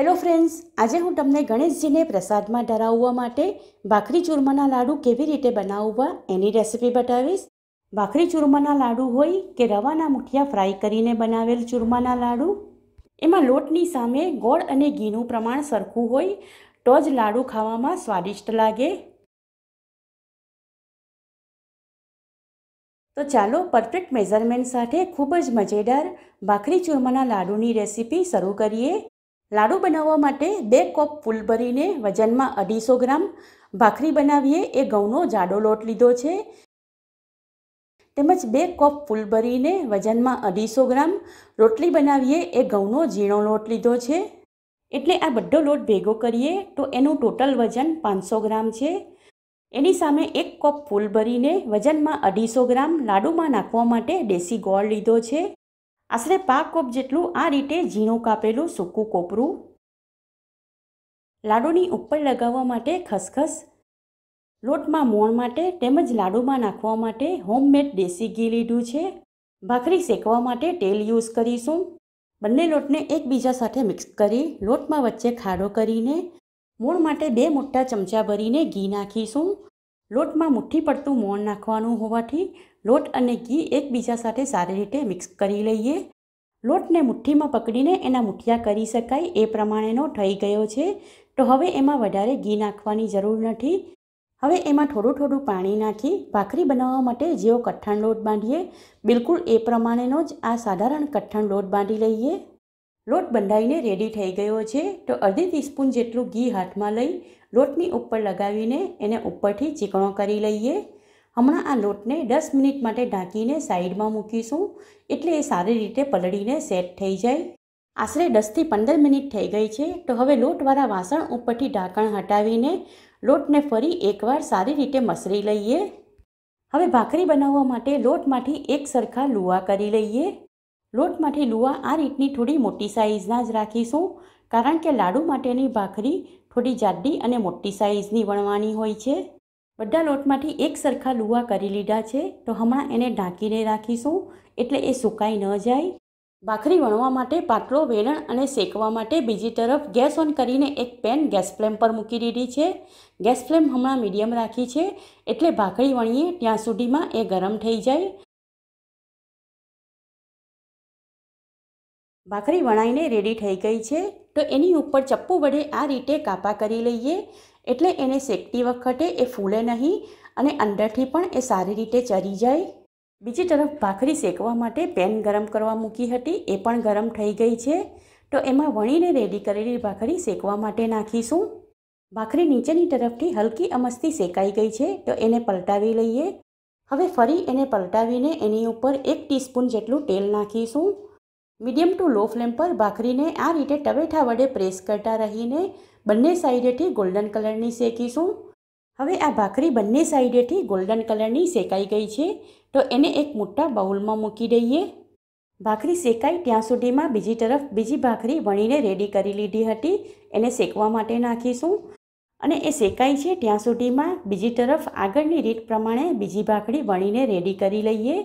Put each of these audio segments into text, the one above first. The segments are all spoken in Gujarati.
હેલો ફ્રેન્ડ્સ આજે હું તમને ગણેશજીને પ્રસાદમાં ધરાવવા માટે ભાખરી ચૂરમાના લાડુ કેવી રીતે બનાવવા એની રેસિપી બતાવીશ ભાખરી ચૂરમાના લાડુ હોય કે રવાના મુઠિયા ફ્રાય કરીને બનાવેલ ચૂરમાના લાડુ એમાં લોટની સામે ગોળ અને ઘીનું પ્રમાણ સરખું હોય તો જ લાડુ ખાવામાં સ્વાદિષ્ટ લાગે તો ચાલો પરફેક્ટ મેઝરમેન્ટ સાથે ખૂબ જ મજેદાર ભાખરી ચૂરમાના લાડુની રેસિપી શરૂ કરીએ લાડુ બનાવવા માટે બે કપ ફૂલ ભરીને વજનમાં અઢીસો ગ્રામ ભાખરી બનાવીએ એ ઘઉંનો જાડો લોટ લીધો છે તેમજ બે કપ ફૂલ ભરીને વજનમાં અઢીસો ગ્રામ રોટલી બનાવીએ એ ઘઉંનો ઝીણો લોટ લીધો છે એટલે આ બધો લોટ ભેગો કરીએ તો એનું ટોટલ વજન પાંચસો ગ્રામ છે એની સામે એક કપ ફૂલ ભરીને વજનમાં અઢીસો ગ્રામ લાડુમાં નાખવા માટે દેશી ગોળ લીધો છે આશરે પાક કોપ જેટલું આ રીતે ઝીણું કાપેલું સૂકું કોપરું લાડુની ઉપર લગાવવા માટે ખસખસ લોટમાં મોણ માટે તેમજ લાડુમાં નાખવા માટે હોમમેડ દેશી ઘી લીધું છે ભાખરી શેકવા માટે તેલ યુઝ કરીશું બંને લોટને એકબીજા સાથે મિક્સ કરી લોટમાં વચ્ચે ખાડો કરીને મોણ માટે બે મોટા ચમચા ભરીને ઘી નાખીશું લોટમાં મુઠ્ઠી પડતું મોણ નાખવાનું હોવાથી લોટ અને ઘી એકબીજા સાથે સારી રીતે મિક્સ કરી લઈએ લોટને મુઠ્ઠીમાં પકડીને એના મુઠિયા કરી શકાય એ પ્રમાણેનો થઈ ગયો છે તો હવે એમાં વધારે ઘી નાખવાની જરૂર નથી હવે એમાં થોડું થોડું પાણી નાખી ભાખરી બનાવવા માટે જેવો કઠણ લોટ બાંધીએ બિલકુલ એ પ્રમાણેનો જ આ સાધારણ કઠણ લોટ બાંધી લઈએ લોટ બંધાઈને રેડી થઈ ગયો છે તો અડધી ટીસ્પૂન જેટલું ઘી હાથમાં લઈ લોટની ઉપર લગાવીને એને ઉપરથી ચીકણો કરી લઈએ હમણાં આ લોટને દસ મિનિટ માટે ઢાંકીને સાઈડમાં મૂકીશું એટલે એ સારી રીતે પલળીને સેટ થઈ જાય આશરે દસથી પંદર મિનિટ થઈ ગઈ છે તો હવે લોટવાળા વાસણ ઉપરથી ઢાંકણ હટાવીને લોટને ફરી એકવાર સારી રીતે મસરી લઈએ હવે ભાખરી બનાવવા માટે લોટમાંથી એક સરખા લુવા કરી લઈએ લોટમાંથી લુવા આ રીતની થોડી મોટી સાઇઝના જ રાખીશું કારણ કે લાડુ માટેની ભાખરી થોડી જાડી અને મોટી સાઈઝની વણવાની હોય છે બધા લોટમાંથી એક સરખા લુવા કરી લીધા છે તો હમણાં એને ઢાંકીને રાખીશું એટલે એ સુકાઈ ન જાય ભાખરી વણવા માટે પાટલો વેલણ અને શેકવા માટે બીજી તરફ ગેસ ઓન કરીને એક પેન ગેસ ફ્લેમ પર મૂકી દીધી છે ગેસ ફ્લેમ હમણાં મીડિયમ રાખી છે એટલે ભાખરી વણીએ ત્યાં સુધીમાં એ ગરમ થઈ જાય ભાખરી વણાઈને રેડી થઈ ગઈ છે તો એની ઉપર ચપ્પુ વડે આ રીતે કાપા કરી લઈએ એટલે એને શેકતી વખતે એ ફૂલે નહીં અને અંદરથી પણ એ સારી રીતે ચરી જાય બીજી તરફ ભાખરી શેકવા માટે પેન ગરમ કરવા મૂકી હતી એ પણ ગરમ થઈ ગઈ છે તો એમાં વણીને રેડી કરેલી ભાખરી શેકવા માટે નાખીશું ભાખરી નીચેની તરફથી હલકી અમસ્તી શેકાઈ ગઈ છે તો એને પલટાવી લઈએ હવે ફરી એને પલટાવીને એની ઉપર એક ટીસ્પૂન જેટલું તેલ નાખીશું મીડિયમ ટુ લો ફ્લેમ પર ભાખરીને આ રીતે ટવેઠા વડે પ્રેસ કરતા રહીને બંને સાઈડેથી ગોલ્ડન કલરની શેકીશું હવે આ ભાખરી બંને સાઈડેથી ગોલ્ડન કલરની શેકાઈ ગઈ છે તો એને એક મોટા બાઉલમાં મૂકી દઈએ ભાખરી શેકાઈ ત્યાં સુધીમાં બીજી તરફ બીજી ભાખરી વણીને રેડી કરી લીધી હતી એને શેકવા માટે નાખીશું અને એ શેકાય છે ત્યાં સુધીમાં બીજી તરફ આગળની રીત પ્રમાણે બીજી ભાખરી વણીને રેડી કરી લઈએ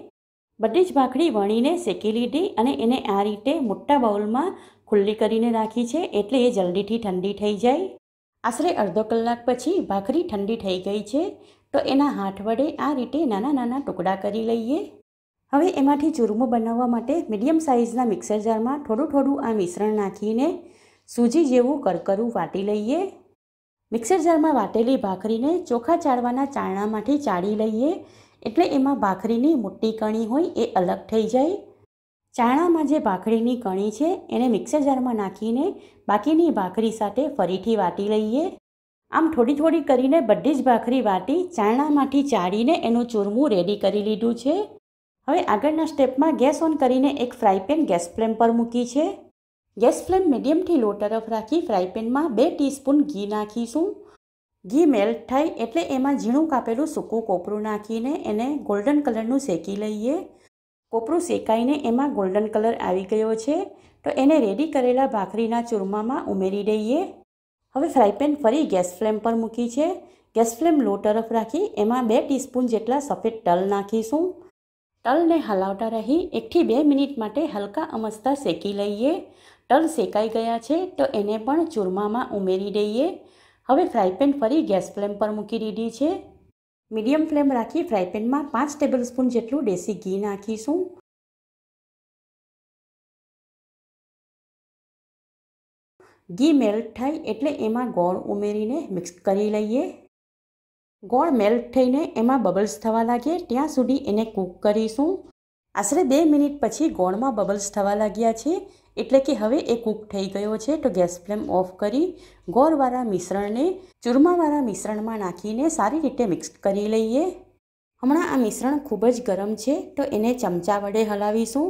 બધી જ ભાખરી વણીને શેકી લીધી અને એને આ રીતે મોટા બાઉલમાં ખુલ્લી કરીને રાખી છે એટલે એ જલ્દીથી ઠંડી થઈ જાય આશરે અડધો કલાક પછી ભાખરી ઠંડી થઈ ગઈ છે તો એના હાથ વડે આ રીતે નાના નાના ટુકડા કરી લઈએ હવે એમાંથી ચૂરમો બનાવવા માટે મીડિયમ સાઇઝના મિક્સર જારમાં થોડું થોડું આ મિશ્રણ નાખીને સૂજી જેવું કરકરું વાટી લઈએ મિક્સર જારમાં વાટેલી ભાખરીને ચોખા ચાળવાના ચાળણામાંથી ચાળી લઈએ એટલે એમાં ભાખરીની મોટી કણી હોય એ અલગ થઈ જાય ચાણામાં જે ભાખરીની કણી છે એને મિક્સર જારમાં નાખીને બાકીની ભાખરી સાથે ફરીથી વાટી લઈએ આમ થોડી થોડી કરીને બધી જ ભાખરી વાટી ચાણામાંથી ચાળીને એનું ચૂરમું રેડી કરી લીધું છે હવે આગળના સ્ટેપમાં ગેસ ઓન કરીને એક ફ્રાય પેન ગેસ ફ્લેમ પર મૂકી છે ગેસ ફ્લેમ મીડિયમથી લો તરફ રાખી ફ્રાય પેનમાં બે ટીસ્પૂન ઘી નાખીશું ઘી મેલ્ટ થાય એટલે એમાં ઝીણું કાપેલું સૂકું કોપરું નાખીને એને ગોલ્ડન કલરનું શેકી લઈએ કોપરું શેકાઈને એમાં ગોલ્ડન કલર આવી ગયો છે તો એને રેડી કરેલા ભાખરીના ચૂરમામાં ઉમેરી દઈએ હવે ફ્રાયપેન ફરી ગેસ ફ્લેમ પર મૂકી છે ગેસ ફ્લેમ લો તરફ રાખી એમાં બે ટીસ્પૂન જેટલા સફેદ તલ નાખીશું તલને હલાવતા રહી એકથી બે મિનિટ માટે હલકા અમસ્તા શેકી લઈએ તલ શેકાઈ ગયા છે તો એને પણ ચૂરમામાં ઉમેરી દઈએ હવે ફ્રાય પેન ફરી ગેસ ફ્લેમ પર મૂકી દીધી છે મીડિયમ ફ્લેમ રાખી ફ્રાય પેનમાં પાંચ સ્પૂન જેટલું દેશી ઘી નાખીશું ઘી મેલ્ટ થાય એટલે એમાં ગોળ ઉમેરીને મિક્સ કરી લઈએ ગોળ મેલ્ટ થઈને એમાં બબલ્સ થવા લાગે ત્યાં સુધી એને કૂક કરીશું આશરે બે મિનિટ પછી ગોળમાં બબલ્સ થવા લાગ્યા છે એટલે કે હવે એ કૂક થઈ ગયો છે તો ગેસ ફ્લેમ ઓફ કરી ગોળવાળા મિશ્રણને ચૂરમાવાળા મિશ્રણમાં નાખીને સારી રીતે મિક્સ કરી લઈએ હમણાં આ મિશ્રણ ખૂબ જ ગરમ છે તો એને ચમચા વડે હલાવીશું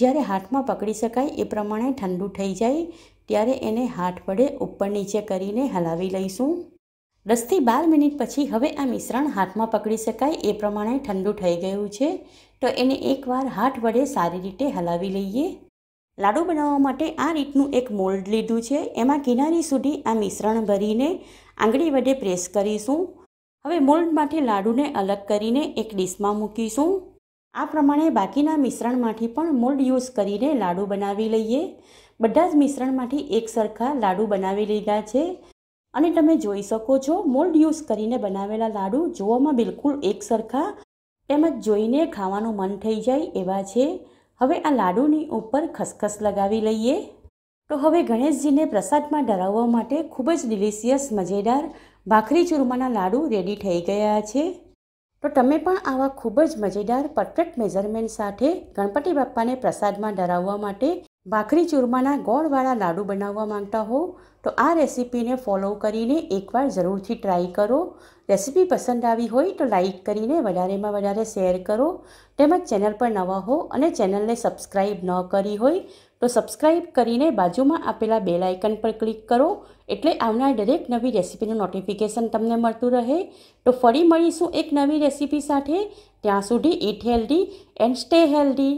જ્યારે હાથમાં પકડી શકાય એ પ્રમાણે ઠંડુ થઈ જાય ત્યારે એને હાથ વડે ઉપર નીચે કરીને હલાવી લઈશું દસથી બાર મિનિટ પછી હવે આ મિશ્રણ હાથમાં પકડી શકાય એ પ્રમાણે ઠંડુ થઈ ગયું છે તો એને એકવાર હાથ વડે સારી રીતે હલાવી લઈએ લાડુ બનાવવા માટે આ રીતનું એક મોલ્ડ લીધું છે એમાં કિનારી સુધી આ મિશ્રણ ભરીને આંગળી વડે પ્રેસ કરીશું હવે મોલ્ડમાંથી લાડુને અલગ કરીને એક ડીશમાં મૂકીશું આ પ્રમાણે બાકીના મિશ્રણમાંથી પણ મોલ્ડ યુઝ કરીને લાડુ બનાવી લઈએ બધા જ મિશ્રણમાંથી એક સરખા લાડુ બનાવી લીધા છે અને તમે જોઈ શકો છો મોલ્ડ યુઝ કરીને બનાવેલા લાડુ જોવામાં બિલકુલ એક સરખા તેમજ જોઈને ખાવાનું મન થઈ જાય એવા છે હવે આ લાડુની ઉપર ખસખસ લગાવી લઈએ તો હવે ગણેશજીને પ્રસાદમાં ડરાવવા માટે ખૂબ જ ડિલિશિયસ મજેદાર ભાખરી ચૂરમાના લાડુ રેડી થઈ ગયા છે તો તમે પણ આવા ખૂબ જ મજેદાર પરફેક્ટ મેઝરમેન્ટ સાથે ગણપતિ બાપ્પાને પ્રસાદમાં ડરાવવા માટે ભાખરી ચૂરમાના ગોળવાળા લાડુ બનાવવા માંગતા હો તો આ રેસીપીને ફોલો કરીને એકવાર જરૂરથી ટ્રાય કરો રેસીપી પસંદ આવી હોય તો લાઇક કરીને વધારેમાં વધારે શેર કરો તેમજ ચેનલ પર નવા હો અને ચેનલને સબસ્ક્રાઈબ ન કરી હોય તો સબસ્ક્રાઈબ કરીને બાજુમાં આપેલા બેલ આઇકન પર ક્લિક કરો એટલે આવનાર દરેક નવી રેસીપીનું નોટિફિકેશન તમને મળતું રહે તો ફરી મળીશું એક નવી રેસીપી સાથે ત્યાં સુધી eat healthy and stay healthy